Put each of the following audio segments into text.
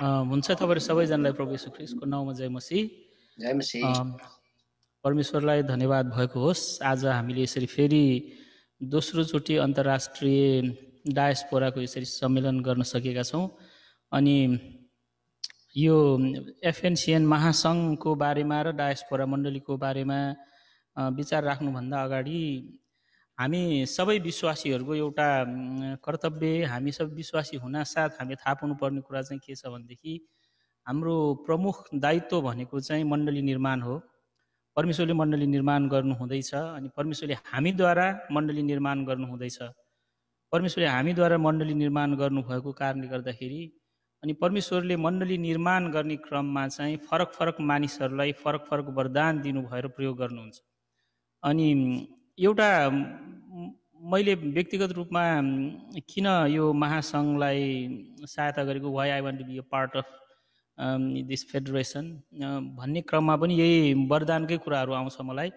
हुन्छ तपाईँहरू सबैजनालाई प्रभु यीशु ख्रिस्टको नाउँमा जय मसी परमेश्वरलाई धन्यवाद भएको होस् आज हामीले यसरी फेरि दोस्रोचोटि अन्तर्राष्ट्रिय डायसपोराको यसरी सम्मेलन गर्न सकेका छौँ अनि यो एफएनसिएन महासङ्घको बारेमा र डायसपोरा मण्डलीको बारेमा विचार राख्नुभन्दा अगाडि हामी सबै विश्वासीहरूको एउटा कर्तव्य हामी सब विश्वासी हुनासाथ हामी थाहा पाउनुपर्ने कुरा चाहिँ के छ भनेदेखि हाम्रो प्रमुख दायित्व भनेको चाहिँ मण्डली निर्माण हो परमेश्वरले मण्डली निर्माण गर्नु हुँदैछ अनि परमेश्वरले हामीद्वारा मण्डली निर्माण गर्नु हुँदैछ परमेश्वरले हामीद्वारा मण्डली निर्माण गर्नुभएको कारणले गर्दाखेरि अनि परमेश्वरले मण्डली निर्माण गर्ने क्रममा चाहिँ फरक फरक मानिसहरूलाई फरक फरक वरदान दिनुभएर प्रयोग गर्नुहुन्छ अनि एउटा मैले व्यक्तिगत रूपमा किन यो महासङ्घलाई सहायता गरेको why I want to be a part of this federation भन्ने क्रममा पनि यही वरदानकै कुराहरू आउँछ मलाई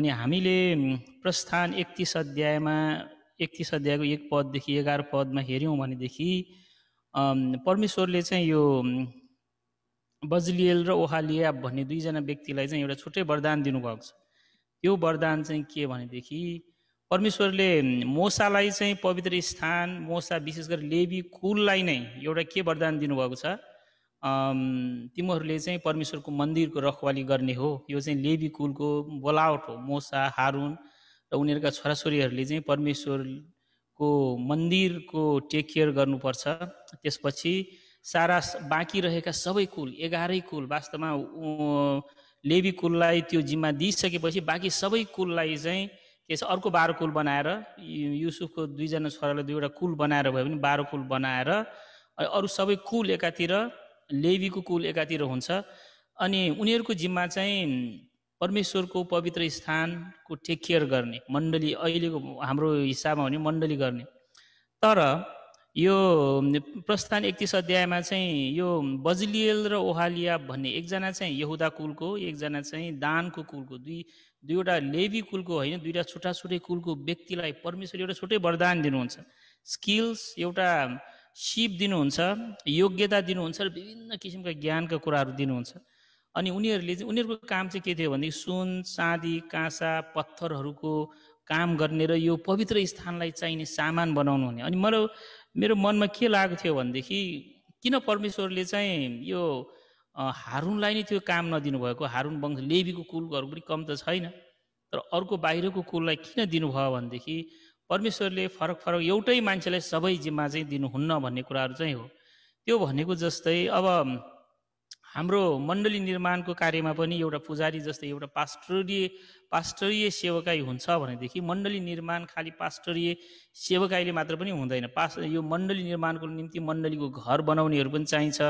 अनि हामीले प्रस्थान एकतिस अध्यायमा एकतिस अध्यायको एक पददेखि एघार पदमा हेऱ्यौँ भनेदेखि परमेश्वरले चाहिँ यो बजलियल र ओहालिया भन्ने दुईजना व्यक्तिलाई चाहिँ एउटा छुट्टै वरदान दिनुभएको छ यो वरदान चाहिँ के भनेदेखि परमेश्वरले मोसालाई चाहिँ पवित्र स्थान मोसा विशेष गरी लेबी कुललाई नै एउटा के वरदान दिनुभएको छ तिमीहरूले चाहिँ परमेश्वरको मन्दिरको रखवाली गर्ने हो यो चाहिँ लेबी कुलको बोलावट हो मोसा हारुन र उनीहरूका छोराछोरीहरूले चाहिँ परमेश्वरको मन्दिरको टेक केयर गर्नुपर्छ त्यसपछि सारा बाँकी रहेका सबै कुल एघारै कुल वास्तवमा लेबी कुललाई त्यो जिम्मा दिइसकेपछि बाँकी सबै कुललाई चाहिँ के छ अर्को बाह्र कुल बनाएर युसुफको दुईजना छोरालाई दुईवटा कुल बनाएर भयो भने बाह्र कुल बनाएर अरू सबै कुल एकातिर लेबीको कुल एकातिर हुन्छ अनि उनीहरूको जिम्मा चाहिँ परमेश्वरको पवित्र स्थानको टेक केयर गर्ने मण्डली अहिलेको हाम्रो हिसाबमा भने मण्डली गर्ने तर यो प्रस्थान एकतिस अध्यायमा चाहिँ यो बजलियल र ओहालिया भन्ने एकजना चाहिँ यहुदा कुलको एकजना चाहिँ दानको कुलको दुई दुईवटा लेबी कुलको होइन दुईवटा छुट्टा छुट्टै कुलको व्यक्तिलाई परमेश्वर एउटा छुट्टै वरदान दिनुहुन्छ स्किल्स एउटा सिप दिनुहुन्छ योग्यता दिनुहुन्छ र विभिन्न किसिमका ज्ञानका कुराहरू दिनुहुन्छ अनि उनीहरूले चाहिँ उनीहरूको काम चाहिँ के थियो भने सुन चाँदी काँसा पत्थरहरूको काम गर्ने र यो पवित्र स्थानलाई चाहिने सामान बनाउनु हुने अनि मलाई मेरो मनमा के लागेको थियो भनेदेखि किन परमेश्वरले चाहिँ यो हारुनलाई नै त्यो काम नदिनु भएको हारुन वंश लेबीको कुलहरू पनि कम त छैन तर अर्को बाहिरको कुललाई किन दिनुभयो भनेदेखि परमेश्वरले फरक फरक एउटै मान्छेलाई सबै जिम्मा चाहिँ दिनुहुन्न भन्ने कुराहरू चाहिँ हो त्यो भनेको जस्तै अब हाम्रो मण्डली निर्माणको कार्यमा पनि एउटा पुजारी जस्तै एउटा पास्टरीय पास्टरीय सेवकाई हुन्छ भनेदेखि मण्डली निर्माण खालि पास्टरीय सेवकाईले मात्र पनि हुँदैन पास यो मण्डली निर्माणको निम्ति मण्डलीको घर बनाउनेहरू पनि चाहिन्छ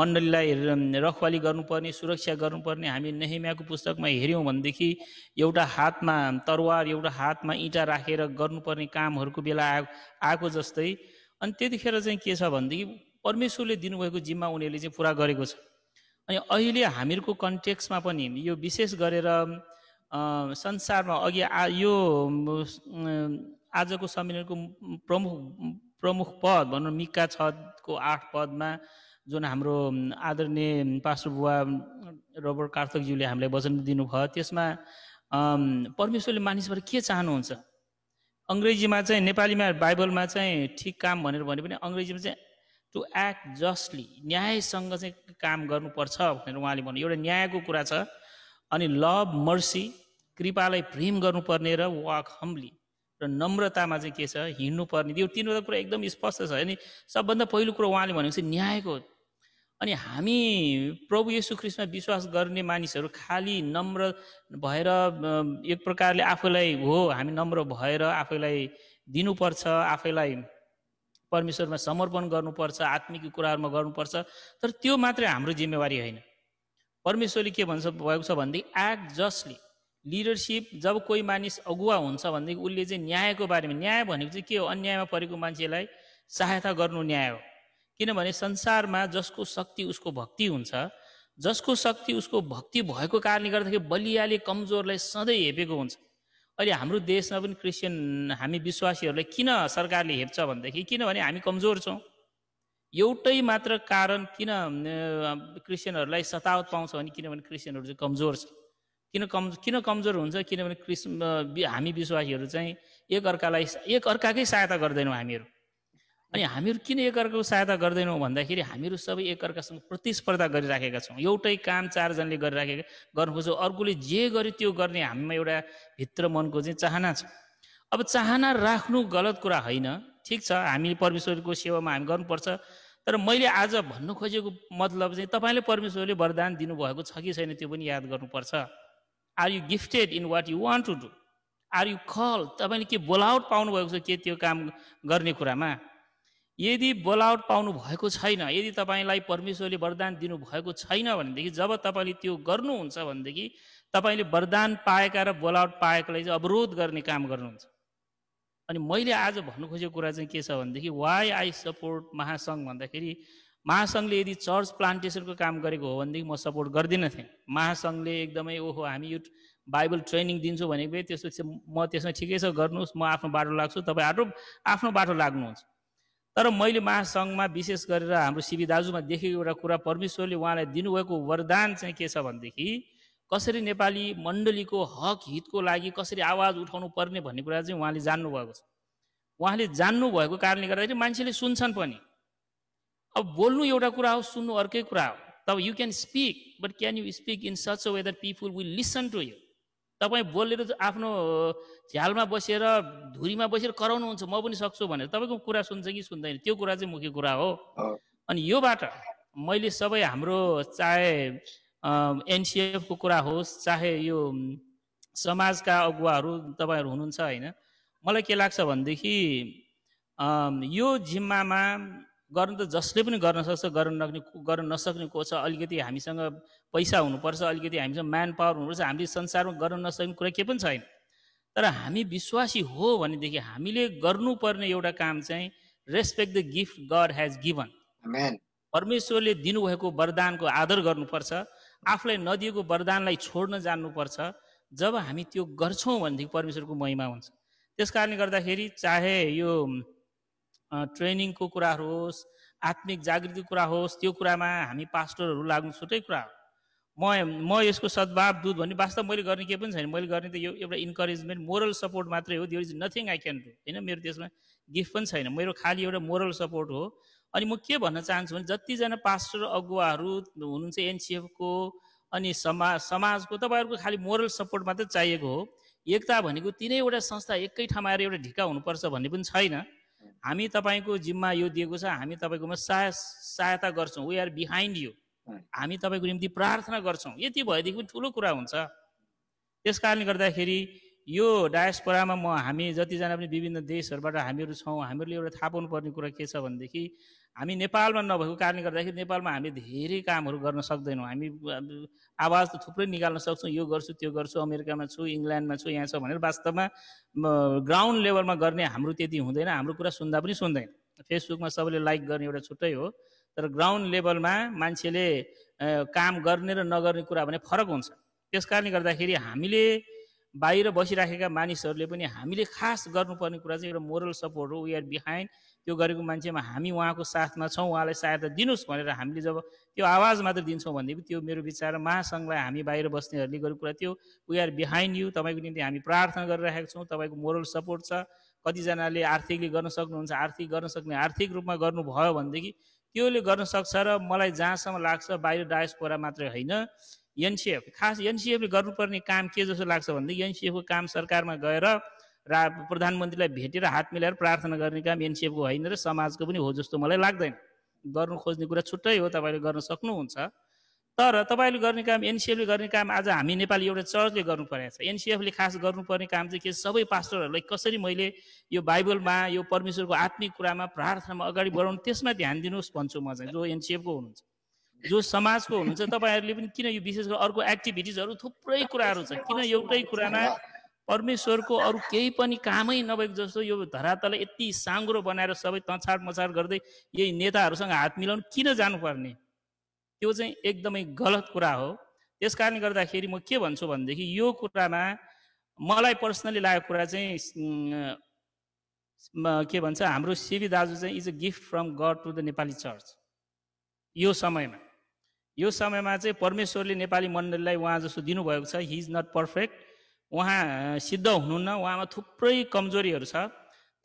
मण्डलीलाई रखवाली गर्नुपर्ने सुरक्षा गर्नुपर्ने हामी नेहेम्याको पुस्तकमा हेऱ्यौँ भनेदेखि एउटा हातमा तरवार एउटा हातमा इँटा राखेर गर्नुपर्ने कामहरूको बेला आ आएको जस्तै अनि त्यतिखेर चाहिँ के छ भनेदेखि परमेश्वरले दिनुभएको जिम्मा उनीहरूले चाहिँ पुरा गरेको छ अनि अहिले हामीहरूको कन्टेक्समा पनि यो विशेष गरेर संसारमा अघि आ यो आजको सम्मेलनको प्रमुख प्रमुख पद भनौँ मिका छको आठ पदमा जुन हाम्रो आदरणीय पास्टर बुवा रबर्ट कार्तकज्यूले हामीलाई वचन दिनुभयो त्यसमा परमेश्वरले मानिसबाट के चाहनुहुन्छ अङ्ग्रेजीमा चाहिँ नेपालीमा बाइबलमा चाहिँ ठिक काम भनेर भने पनि अङ्ग्रेजीमा चाहिँ टु एक्ट जस्टली न्यायसँग चाहिँ काम गर्नुपर्छ भनेर उहाँले भन्नु एउटा न्यायको कुरा छ अनि लभ मर्सी कृपालाई प्रेम गर्नुपर्ने र वाक हम्ली र नम्रतामा चाहिँ के छ हिँड्नुपर्ने यो तिनवटा कुरा एकदम स्पष्ट छ अनि सबभन्दा पहिलो कुरो उहाँले भनेपछि न्यायको अनि हामी प्रभु येसु ख्रिस्टमा विश्वास गर्ने मानिसहरू खालि नम्र भएर एक प्रकारले आफैलाई हो हामी नम्र भएर आफैलाई दिनुपर्छ आफैलाई परमेश्वरमा समर्पण गर्नुपर्छ आत्मिक कुराहरूमा गर्नुपर्छ तर त्यो मात्रै हाम्रो जिम्मेवारी होइन परमेश्वरले के भन्छ भएको छ भनेदेखि एक्ट जस्टली लिडरसिप जब कोही मानिस अगुवा हुन्छ भनेदेखि उसले चाहिँ न्यायको बारेमा न्याय भनेको चाहिँ के हो अन्यायमा परेको मान्छेलाई सहायता गर्नु न्याय हो किनभने संसारमा जसको शक्ति उसको भक्ति हुन्छ जसको शक्ति उसको भक्ति भएको कारणले गर्दाखेरि बलियाले कमजोरलाई सधैँ हेपेको हुन्छ अहिले हाम्रो देशमा पनि क्रिस्चियन हामी विश्वासीहरूलाई किन सरकारले हेप्छ भनेदेखि किनभने हामी कमजोर छौँ एउटै मात्र कारण किन क्रिस्चियनहरूलाई सतावत पाउँछ भने किनभने क्रिस्चियनहरू चाहिँ कमजोर छ किन कम किन कमजोर हुन्छ किनभने क्रिस् हामी विश्वासीहरू चाहिँ एकअर्कालाई एकअर्काकै सहायता गर्दैनौँ हामीहरू अनि हामीहरू किन एकअर्काको सहायता गर्दैनौँ भन्दाखेरि हामीहरू सबै एकअर्कासँग प्रतिस्पर्धा गरिराखेका छौँ एउटै काम चारजनाले गरिराखेका गर्नु खोज्छ अर्कोले जे गर्यो त्यो गर्ने हामीमा एउटा भित्र मनको चाहिँ चाहना छ अब चाहना राख्नु गलत कुरा होइन ठिक छ हामी परमेश्वरको सेवामा हामी गर्नुपर्छ तर मैले आज भन्नु खोजेको मतलब चाहिँ तपाईँले परमेश्वरले वरदान दिनुभएको छ कि छैन त्यो पनि याद गर्नुपर्छ are you gifted in what you want to do are you call तपाईँले के बोलावट पाउनुभएको छ के त्यो काम गर्ने कुरामा यदि बोलावट पाउनु भएको छैन यदि तपाईँलाई परमेश्वरले वरदान दिनुभएको छैन भनेदेखि जब तपाईँले त्यो गर्नुहुन्छ भनेदेखि तपाईँले वरदान पाएका र बोलावट पाएकोलाई चाहिँ अवरोध गर्ने काम गर्नुहुन्छ अनि मैले आज भन्नु खोजेको कुरा चाहिँ के छ भनेदेखि वाइ आई सपोर्ट महासङ्घ भन्दाखेरि महासङ्घले यदि चर्च प्लान्टेसनको काम गरेको हो भनेदेखि म सपोर्ट गर्दिनँ थिएँ महासङ्घले एकदमै ओहो हामी यो बाइबल ट्रेनिङ दिन्छौँ भनेको त्यसपछि म त्यसमा ठिकै छ गर्नुहोस् म आफ्नो बाटो लाग्छु तपाईँ आफ्नो बाटो लाग्नुहुन्छ तर मैले महासङ्घमा विशेष गरेर हाम्रो सिबी दाजुमा देखेको एउटा कुरा परमेश्वरले उहाँलाई दिनुभएको वरदान चाहिँ के छ भनेदेखि कसरी नेपाली मण्डलीको हक हितको लागि कसरी आवाज उठाउनु पर्ने भन्ने कुरा चाहिँ उहाँले जान्नुभएको छ उहाँले जान्नुभएको कारणले गर्दाखेरि मान्छेले सुन्छन् पनि अब बोल्नु एउटा कुरा हो सुन्नु अर्कै कुरा हो तब you can speak but can you speak in such a way people will listen to you तपाईँ बोलेर आफ्नो झ्यालमा बसेर धुरीमा बसेर कराउनुहुन्छ म पनि सक्छु भनेर तपाईँको कुरा सुन्छ कि सुन्दैन त्यो कुरा चाहिँ मुख्य कुरा हो अनि योबाट मैले सबै हाम्रो चाहे एनसिएफको कुरा होस् चाहे यो समाजका अगुवाहरू तपाईँहरू हुनुहुन्छ होइन मलाई के लाग्छ भनेदेखि यो जिम्मामा गर्नु त जसले पनि गर्न सक्छ गर्न नक्ने गर्न नसक्ने को छ अलिकति हामीसँग पैसा हुनुपर्छ अलिकति हामीसँग म्यान पावर हुनुपर्छ हामीले संसारमा गर्न नसक्ने कुरा के पनि छैन तर हामी विश्वासी हो भनेदेखि हामीले गर्नुपर्ने एउटा काम चाहिँ respect the gift God has given परमेश्वरले दिनुभएको वरदानको आदर गर्नुपर्छ आफूलाई नदिएको वरदानलाई छोड्न जान्नुपर्छ जब हामी त्यो गर्छौँ भनेदेखि परमेश्वरको महिमा हुन्छ त्यस कारणले गर्दाखेरि चाहे यो ट्रेनिङको कुरा होस् आत्मिक जागृतिको कुरा होस् त्यो कुरामा हामी पास्टरहरू लाग्नु छुट्टै कुरा हो म म यसको सद्भाव दुध भन्ने वास्तव मैले गर्ने केही पनि छैन मैले गर्ने त यो एउटा इन्करेजमेन्ट मोरल सपोर्ट मात्रै हो there is nothing I can do होइन मेरो त्यसमा गिफ्ट पनि छैन मेरो खालि एउटा मोरल सपोर्ट हो अनि म के भन्न चाहन्छु भने जतिजना पास्टर अगुवाहरू हुनुहुन्छ एनसिएफको अनि समाज समाजको तपाईँहरूको खालि मोरल सपोर्ट मात्रै चाहिएको हो एकता भनेको तिनैवटा संस्था एकै ठाउँमा आएर एउटा ढिका हुनुपर्छ भन्ने पनि छैन हामी तपाईँको जिम्मा यो दिएको छ हामी तपाईँकोमा सहाय सहायता गर्छौँ वी आर बिहाइन्ड यु हामी तपाईँको निम्ति प्रार्थना गर्छौँ यति भएदेखि ठुलो कुरा हुन्छ त्यस कारणले गर्दाखेरि यो डायस्पोरामा म हामी जतिजना पनि विभिन्न देशहरूबाट हामीहरू छौँ हामीहरूले एउटा थाहा पाउनुपर्ने कुरा के छ भनेदेखि हामी नेपालमा नभएको कारणले गर्दाखेरि नेपालमा हामी धेरै कामहरू गर्न सक्दैनौँ हामी आवाज त थुप्रै निकाल्न सक्छौँ यो गर्छु त्यो गर्छु अमेरिकामा छु इङ्ल्यान्डमा छु यहाँ छ भनेर वास्तवमा ग्राउन्ड लेभलमा गर्ने हाम्रो त्यति हुँदैन हाम्रो कुरा सुन्दा पनि सुन्दैन फेसबुकमा सबैले लाइक गर्ने एउटा छुट्टै हो तर ग्राउन्ड लेभलमा मान्छेले काम गर्ने र नगर्ने कुरा भने फरक हुन्छ त्यस कारणले गर्दाखेरि हामीले बाहिर बसिराखेका मानिसहरूले पनि हामीले खास गर्नुपर्ने कुरा चाहिँ एउटा मोरल सपोर्ट हो वी आर बिहाइन्ड त्यो गरेको मान्छेमा हामी उहाँको साथमा छौँ उहाँलाई सहायता दिनुहोस् भनेर हामीले जब त्यो आवाज मात्र दिन्छौँ भनेदेखि त्यो मेरो विचार महासङ्घलाई हामी बाहिर बस्नेहरूले गरेको कुरा त्यो वी आर बिहाइन्ड यु तपाईँको निम्ति हामी प्रार्थना गरिरहेका छौँ तपाईँको मोरल सपोर्ट छ कतिजनाले आर्थिकले गर्न सक्नुहुन्छ आर्थिक गर्न सक्ने आर्थिक रूपमा गर्नुभयो भनेदेखि त्योले गर्न सक्छ र मलाई जहाँसम्म लाग्छ बाहिर डायस्पोरा मात्रै होइन एनसिएफ खास एनसिएफले गर्नुपर्ने काम के जस्तो लाग्छ भनेदेखि एनसिएफको काम सरकारमा गएर रा प्रधानमन्त्रीलाई भेटेर हात मिलाएर प्रार्थना गर्ने काम एनसिएफको होइन र समाजको पनि हो जस्तो मलाई लाग्दैन गर्नु खोज्ने कुरा छुट्टै हो तपाईँले गर्न सक्नुहुन्छ तर तपाईँले गर्ने काम एनसिएफले गर्ने काम आज हामी नेपाली एउटा चर्चले परेको छ एनसिएफले खास गर्नुपर्ने काम चाहिँ के सबै पास्टरहरूलाई कसरी मैले यो बाइबलमा यो परमेश्वरको आत्मिक कुरामा प्रार्थनामा अगाडि बढाउनु त्यसमा ध्यान दिनुहोस् भन्छु म चाहिँ जो एनसिएफको हुनुहुन्छ जो समाजको हुनुहुन्छ तपाईँहरूले पनि किन यो विशेष गरेर अर्को एक्टिभिटिजहरू थुप्रै कुराहरू छ किन एउटै कुरामा परमेश्वरको अरू केही पनि कामै नभएको जस्तो यो धरातललाई यति साङ्ग्रो बनाएर सबै तछाड मछाड गर्दै यही नेताहरूसँग हात मिलाउनु किन जानुपर्ने त्यो चाहिँ एकदमै गलत कुरा हो त्यस कारणले गर्दाखेरि म के भन्छु भनेदेखि यो कुरामा मलाई पर्सनली लागेको कुरा चाहिँ के भन्छ हाम्रो सिबी दाजु चाहिँ is a gift from God to the Nepali church यो समयमा यो समयमा चाहिँ परमेश्वरले नेपाली मण्डलीलाई उहाँ जस्तो दिनुभएको छ हि इज नट पर्फेक्ट उहाँ सिद्ध हुनुहुन्न उहाँमा थुप्रै कमजोरीहरू छ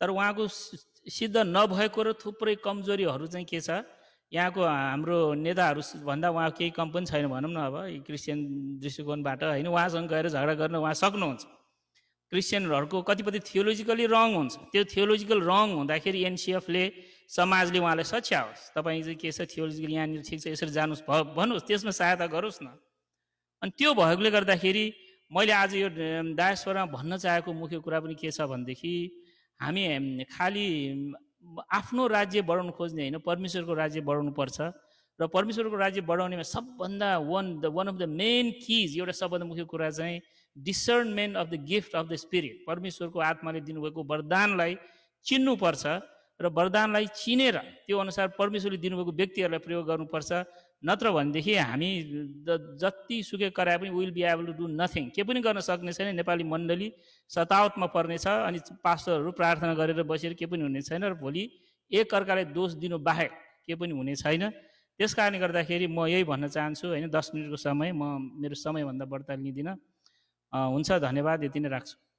तर उहाँको सिद्ध नभएको र थुप्रै कमजोरीहरू चाहिँ के छ यहाँको हाम्रो नेताहरू भन्दा उहाँ केही कम पनि छैन भनौँ न अब क्रिस्चियन दृष्टिकोणबाट होइन उहाँसँग गएर झगडा गर्न उहाँ सक्नुहुन्छ क्रिस्चियनहरूको कतिपय थियोलोजिकली रङ हुन्छ त्यो थियोलोजिकल रङ हुँदाखेरि एनसिएफले समाजले उहाँलाई सच्याओस् तपाईँ चाहिँ के छ थियोलोजिकली यहाँनिर ठिक छ यसरी जानुहोस् भ भन्नुहोस् त्यसमा सहायता गरोस् न अनि त्यो भएकोले गर्दाखेरि मैले आज यो डायस्वरमा भन्न चाहेको मुख्य कुरा पनि के छ भनेदेखि हामी खालि आफ्नो राज्य बढाउनु खोज्ने होइन परमेश्वरको राज्य बढाउनु पर्छ र परमेश्वरको राज्य बढाउनेमा सबभन्दा one the one of the main keys एउटा सबभन्दा मुख्य कुरा चाहिँ discernment of the gift of the spirit परमेश्वरको आत्माले दिनुभएको वरदानलाई चिन्नुपर्छ र वरदानलाई चिनेर त्यो अनुसार परमेश्वरले दिनुभएको व्यक्तिहरूलाई प्रयोग गर्नुपर्छ नत्र भनेदेखि हामी जति सुके कराए पनि will be able to do nothing के पनि गर्न सक्ने छैन नेपाली मण्डली सतावतमा पर्नेछ अनि पास्टरहरू प्रार्थना गरेर बसेर के पनि हुने छैन र भोलि एक एकअर्कालाई दोष दिनु बाहेक के पनि हुने छैन त्यस कारणले गर्दाखेरि म यही भन्न चाहन्छु होइन दस मिनटको समय म मेरो समयभन्दा बढ्ता लिँदिनँ हुन्छ धन्यवाद यति नै राख्छु